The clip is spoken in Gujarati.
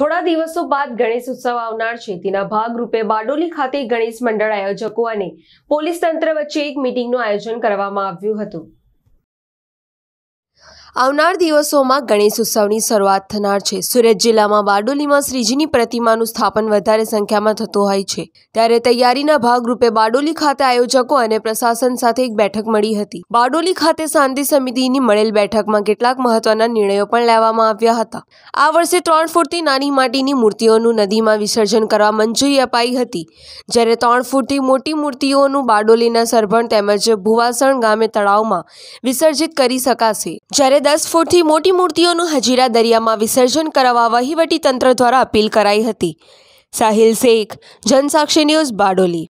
થોડા દિવસો બાદ ગણેશ ઉત્સવ આવનાર છે તેના ભાગરૂપે બારડોલી ખાતે ગણેશ મંડળ આયોજકો અને પોલીસ તંત્ર વચ્ચે એક મિટિંગનું આયોજન કરવામાં આવ્યું હતું આવનાર દિવસોમાં ગણેશ ઉત્સવની શરૂઆત થનાર છે સુરત જિલ્લામાં બારડોલીમાં શ્રીજીની પ્રતિમાનું સ્થાપન વધારે સંખ્યામાં થતું હોય છે ત્યારે તૈયારીના ભાગરૂપે બારડોલી ખાતે આયોજકો અને પ્રશાસન સાથે એક બેઠક મળી હતી બારડોલી ખાતે શાંતિ સમિતિની મળેલ બેઠકમાં કેટલાક મહત્વના નિર્ણયો પણ લેવામાં આવ્યા હતા આ વર્ષે ત્રણ ફૂટથી નાની માટીની મૂર્તિઓનું નદીમાં વિસર્જન કરવા મંજૂરી અપાઈ હતી જ્યારે ત્રણ ફૂટથી મોટી મૂર્તિઓનું બારડોલીના સરભણ તેમજ ભુવાસણ ગામે તળાવમાં વિસર્જિત કરી શકાશે જ્યારે દસ ફૂટથી મોટી મૂર્તિઓનું હજીરા દરિયામાં વિસર્જન કરાવવા તંત્ર દ્વારા અપીલ કરાઈ હતી સાહિલ શેખ જનસાક્ષી ન્યૂઝ બારડોલી